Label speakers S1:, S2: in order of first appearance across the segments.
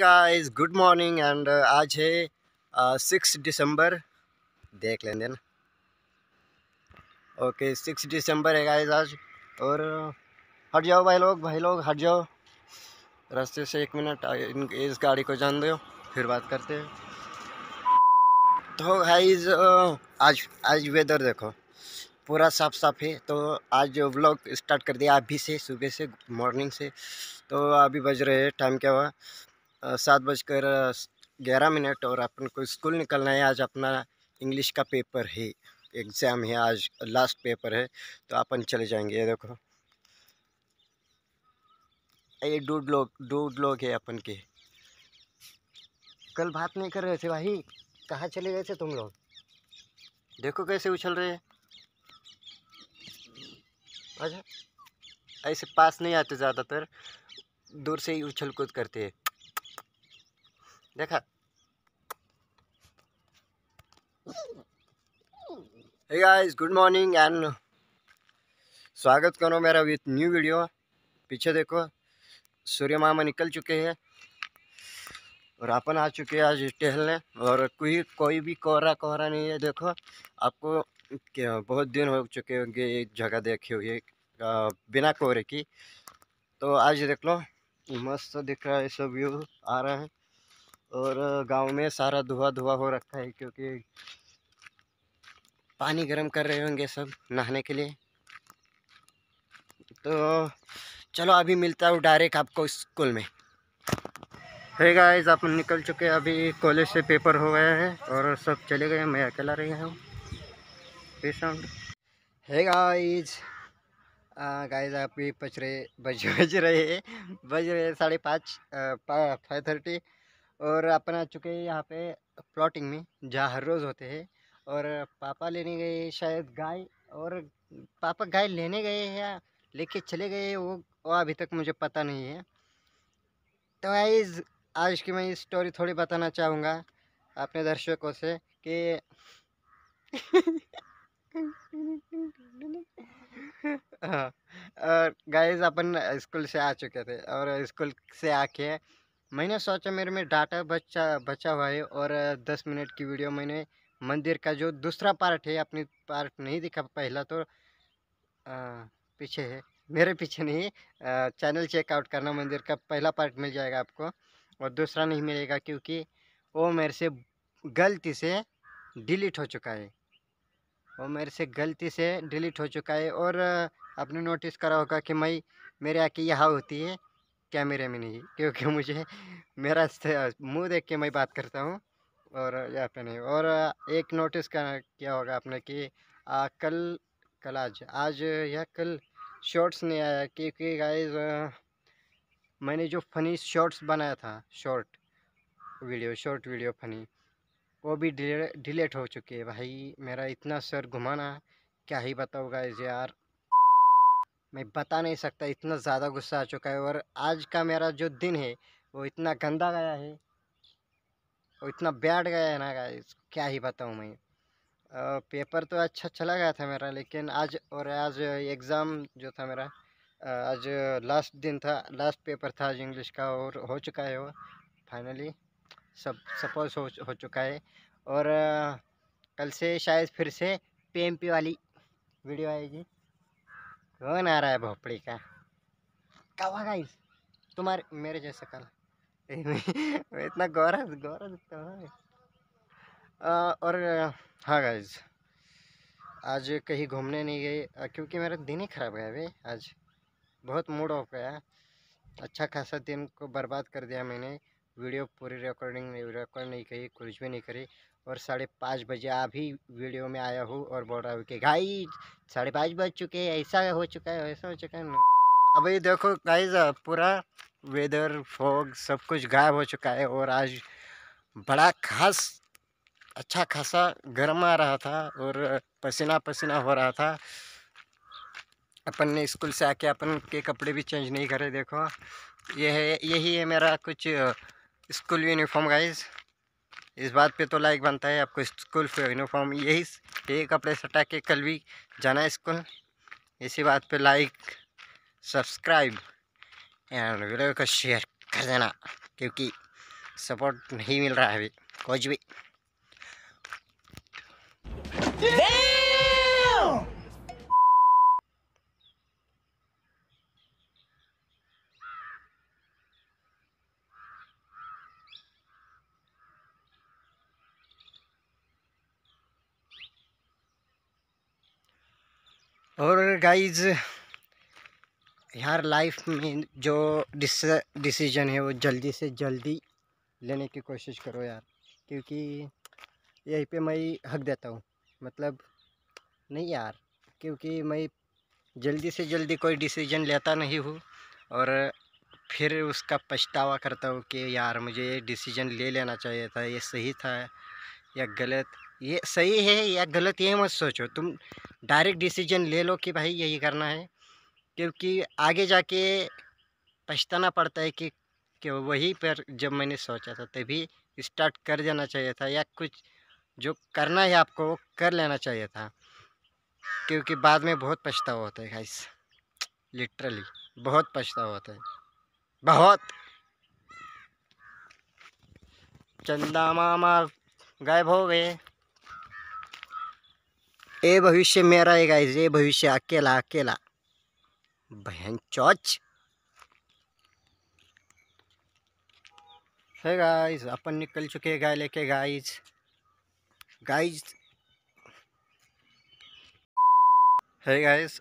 S1: guys good morning and आज है six uh, दिसंबर देख लेंगे ना ओके सिक्स दिसंबर है गाइस आज और uh, हट जाओ भाई लोग भाई लोग हट जाओ रास्ते से एक मिनट इस गाड़ी को जान दो फिर बात करते हैं तो गाइस uh, आज आज वेदर देखो पूरा साफ साफ है तो आज व्लॉग स्टार्ट कर दिया अभी से सुबह से मॉर्निंग से तो अभी बज रहे हैं टाइम क्या हुआ सात बजकर ग्यारह मिनट और अपन को स्कूल निकलना है आज अपना इंग्लिश का पेपर है एग्ज़ाम है आज लास्ट पेपर है तो अपन चले जाएंगे ये देखो ये डूड लोग डूड लोग है अपन के कल बात नहीं कर रहे थे भाई कहाँ चले गए थे तुम लोग देखो कैसे उछल रहे हैं अच्छा ऐसे पास नहीं आते ज़्यादातर दूर से ही उछल कूद करते हैं देखा गुड मॉर्निंग एंड स्वागत करो मेरा विथ न्यू वीडियो पीछे देखो सूर्य मामा निकल चुके हैं और अपन आ चुके हैं आज टहलने और कोई कोई भी कोहरा कोहरा नहीं है देखो आपको बहुत दिन हो चुके होंगे एक जगह देखे हुए बिना कोहरे की तो आज देख लो मस्त दिख रहा है सब व्यू आ रहा है और गांव में सारा धुआं धुआं हो रखा है क्योंकि पानी गर्म कर रहे होंगे सब नहाने के लिए तो चलो अभी मिलता हूँ डायरेक्ट आपको स्कूल में है गाइस आप निकल चुके हैं अभी कॉलेज से पेपर हो गया है और सब चले गए मैं अकेला रही हूँ साउंड है गाइज गाइज आप भी बज रहे बज बज रहे बज रहे साढ़े पाँच फाइव थर्टी और अपन आ चुके हैं यहाँ पे प्लॉटिंग में जहाँ हर रोज़ होते हैं और पापा लेने गए शायद गाय और पापा गाय लेने गए या लेके चले गए वो वो अभी तक मुझे पता नहीं है तो आइज आज की मैं स्टोरी थोड़ी बताना चाहूँगा अपने दर्शकों से कि हाँ और गाइज अपन स्कूल से आ चुके थे और स्कूल से आके मैंने सोचा मेरे में डाटा बचा बचा हुआ है और दस मिनट की वीडियो मैंने मंदिर का जो दूसरा पार्ट है अपनी पार्ट नहीं दिखा पहला तो आ, पीछे है मेरे पीछे नहीं आ, चैनल चेकआउट करना मंदिर का पहला पार्ट मिल जाएगा आपको और दूसरा नहीं मिलेगा क्योंकि वो मेरे से गलती से डिलीट हो चुका है वो मेरे से गलती से डिलीट हो चुका है और आपने नोटिस करा होगा कि मैं मेरे आके यहाँ होती है कैमरे में नहीं क्योंकि मुझे मेरा मुंह देख के मैं बात करता हूँ और यहाँ पे नहीं और एक नोटिस कर किया होगा आपने कि आ, कल कल आज आज या कल शॉर्ट्स नहीं आया क्योंकि गाइज मैंने जो फ़नी शॉर्ट्स बनाया था short video short video funny वो भी डिलीट हो चुकी है भाई मेरा इतना सर घुमाना क्या ही बताओ गाइज यार मैं बता नहीं सकता इतना ज़्यादा गुस्सा आ चुका है और आज का मेरा जो दिन है वो इतना गंदा गया है और इतना बैठ गया है ना गाइस क्या ही बताऊँ मैं पेपर तो अच्छा चला गया था मेरा लेकिन आज और आज एग्ज़ाम जो था मेरा आज लास्ट दिन था लास्ट पेपर था आज इंग्लिश का और हो चुका है वो फाइनली सब सपोज हो हो चुका है और कल से शायद फिर से पी वाली वीडियो आएगी कौन आ रहा है भोपड़ी का कवा गाइस तुम्हारे मेरे जैसे कल मैं इतना गौरा गौरा दिखता हूँ और हाँ गाइज आज कहीं घूमने नहीं गई क्योंकि मेरा दिन ही ख़राब गया भाई आज बहुत मूड ऑफ गया अच्छा खासा दिन को बर्बाद कर दिया मैंने वीडियो पूरी रिकॉर्डिंग रिकॉर्ड नहीं करी कुछ भी नहीं करी और साढ़े पाँच बजे अभी वीडियो में आया हूँ और बोल रहा हूँ कि गाई साढ़े पाँच बज चुके हैं ऐसा हो चुका है ऐसा हो चुका है अभी देखो गाई पूरा वेदर फॉग सब कुछ गायब हो चुका है और आज बड़ा खास अच्छा खासा गर्म आ रहा था और पसीना पसीना हो रहा था अपन ने स्कूल से आके अपन के कपड़े भी चेंज नहीं करे देखो ये है यही है मेरा कुछ स्कूल यूनिफॉर्म गाइज इस बात पे तो लाइक बनता है आपको स्कूल यूनिफॉर्म यही ये कपड़े सटा के कल भी जाना स्कूल इसी बात पे लाइक सब्सक्राइब एंड वीडियो को शेयर कर देना क्योंकि सपोर्ट नहीं मिल रहा है अभी कुछ भी और गाइज यार लाइफ में जो डिस डिसीजन है वो जल्दी से जल्दी लेने की कोशिश करो यार क्योंकि यहीं पे मैं हक देता हूँ मतलब नहीं यार क्योंकि मैं जल्दी से जल्दी कोई डिसीजन लेता नहीं हूँ और फिर उसका पछतावा करता हूँ कि यार मुझे ये डिसीजन ले लेना चाहिए था ये सही था या गलत ये सही है या गलत ये मत सोचो तुम डायरेक्ट डिसीजन ले लो कि भाई यही करना है क्योंकि आगे जाके पछताना पड़ता है कि क्यों वही पर जब मैंने सोचा था तभी स्टार्ट कर देना चाहिए था या कुछ जो करना है आपको वो कर लेना चाहिए था क्योंकि बाद में बहुत पछतावा होता है गाइस लिटरली बहुत पछतावा होता है बहुत चंदा मामा गायब हो गए ये भविष्य मेरा है गाइज ये भविष्य अकेला अकेला बहन चौच है गाइज अपन निकल चुके हैं गाय लेके गाइज गाइज है गाइज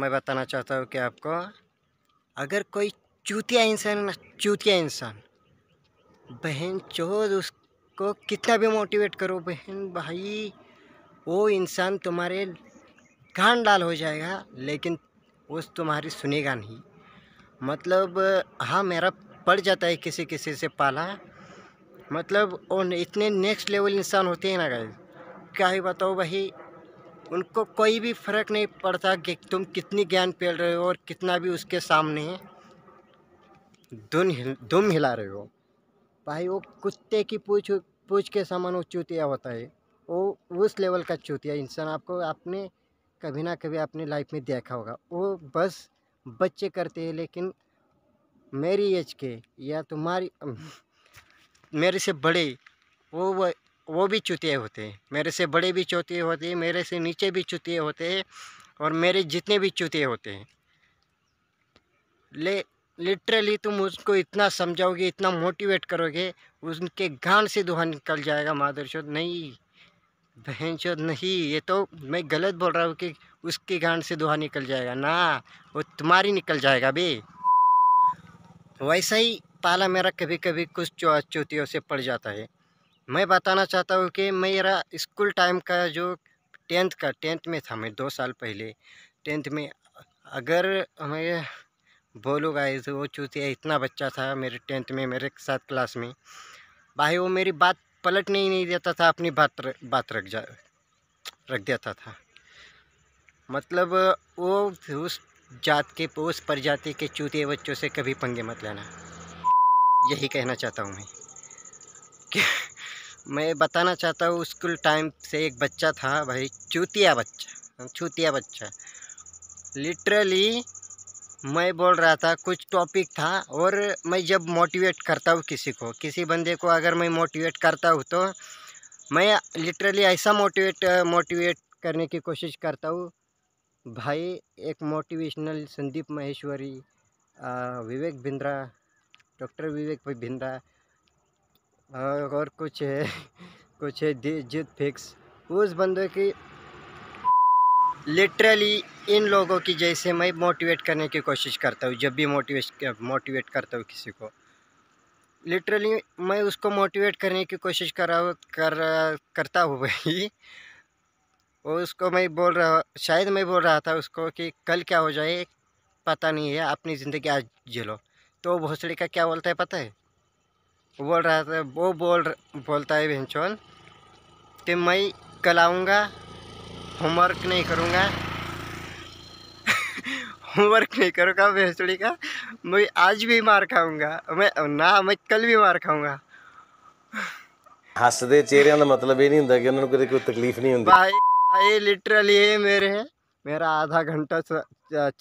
S1: मैं बताना चाहता हूँ कि आपको अगर कोई चूतिया इंसान ना चूतिया इंसान बहन चोद उसको कितना भी मोटिवेट करो बहन भाई वो इंसान तुम्हारे कान डाल हो जाएगा लेकिन वो तुम्हारी सुनेगा नहीं मतलब हाँ मेरा पड़ जाता है किसी किसी से पाला मतलब और इतने नेक्स्ट लेवल इंसान होते हैं ना गाइज क्या ही बताओ भाई उनको कोई भी फ़र्क नहीं पड़ता कि तुम कितनी ज्ञान फैल रहे हो और कितना भी उसके सामने दुन हिल दुम हिला रहे हो भाई वो कुत्ते की पूछ पूछ के सामान वो चूतिया होता है वो उस लेवल का चूतिया इंसान आपको आपने कभी ना कभी अपने लाइफ में देखा होगा वो बस बच्चे करते हैं लेकिन मेरी एज के या तुम्हारी मेरे से बड़े वो वो वो भी चुतिए होते हैं मेरे से बड़े भी चुतिए होते हैं मेरे से नीचे भी चुतिए होते हैं और मेरे जितने भी चुतिए होते हैं ले लिटरली तुम उसको इतना समझाओगे इतना मोटिवेट करोगे उनके घान से दुहा निकल जाएगा माधुर नहीं बहन चो नहीं ये तो मैं गलत बोल रहा हूँ कि उसके गांड से दोहा निकल जाएगा ना वो तुम्हारी निकल जाएगा बे वैसा ही पाला मेरा कभी कभी कुछ चो चोटियों से पड़ जाता है मैं बताना चाहता हूँ कि मेरा स्कूल टाइम का जो टेंथ का टेंथ में था मैं दो साल पहले टेंथ में अगर मैं बोलूँगा तो वो चूतिया इतना बच्चा था मेरे टेंथ में मेरे साथ क्लास में भाई वो मेरी बात पलटने ही नहीं देता था अपनी बात र, बात रख जा रख देता था मतलब वो उस जात के उस प्रजाति के चूते बच्चों से कभी पंगे मत लेना यही कहना चाहता हूँ मैं कि मैं बताना चाहता हूँ स्कूल टाइम से एक बच्चा था भाई चूतिया बच्चा चूतिया बच्चा लिटरली मैं बोल रहा था कुछ टॉपिक था और मैं जब मोटिवेट करता हूँ किसी को किसी बंदे को अगर मैं मोटिवेट करता हूँ तो मैं लिटरली ऐसा मोटिवेट मोटिवेट करने की कोशिश करता हूँ भाई एक मोटिवेशनल संदीप महेश्वरी विवेक बिंद्रा डॉक्टर विवेक बिंद्रा और कुछ है कुछ है जीत फिक्स उस बंदे की लिटरली इन लोगों की जैसे मैं मोटिवेट करने की कोशिश करता हूँ जब भी मोटिवेट मोटिवेट करता हूँ किसी को लिटरली मैं उसको मोटिवेट करने की कोशिश कर रहा कर करता हूँ भाई और उसको मैं बोल रहा शायद मैं बोल रहा था उसको कि कल क्या हो जाए पता नहीं है अपनी ज़िंदगी आज जी लो तो भोसड़े का क्या बोलता है पता है वो बोल रहा था वो बोल बोलता है भंचोल कि मैं कल आऊँगा होमवर्क नहीं करूँगा होमवर्क नहीं करूँगा भैंसड़ी का मैं आज भी मार खाऊंगा मैं ना मैं कल भी मार खाऊंगा हसते चेहर का मतलब ये नहीं होंगे ਕਿ ਉਹਨਾਂ ਨੂੰ ਕਦੇ ਕੋਈ ਤਕਲੀਫ ਨਹੀਂ भाई भाई लिटरली ये मेरे हैं मेरा आधा घंटा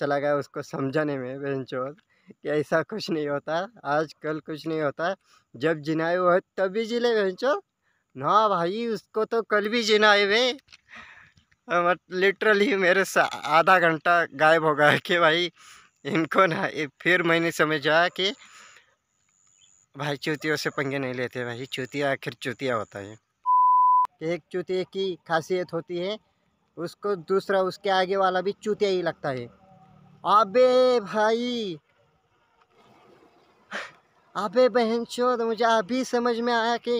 S1: चला गया उसको समझाने में बेंचोद कि ऐसा कुछ नहीं होता आज कल कुछ नहीं होता जब जिनाए वो तभी जिले बेंचोद ना भाई उसको तो कल भी जिनाए वे मत लिटरली मेरे से आधा घंटा गायब हो गया कि भाई इनको ना फिर मैंने समझा कि भाई चूतियों से पंगे नहीं लेते भाई चूतिया आखिर चूतिया होता है एक चूतिया की खासियत होती है उसको दूसरा उसके आगे वाला भी चूतिया ही लगता है अबे भाई अबे बहन चो मुझे अभी समझ में आया कि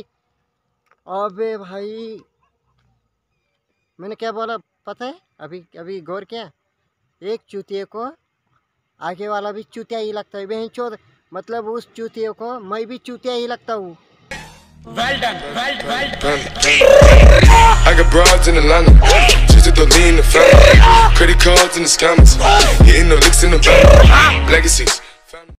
S1: अबे भाई मैंने क्या बोला पता है अभी अभी गौर क्या एक चूतिए को आगे वाला भी चूतिया ही लगता है बहन चोर मतलब उस चूतिए को मैं भी चूतिया ही लगता हूँ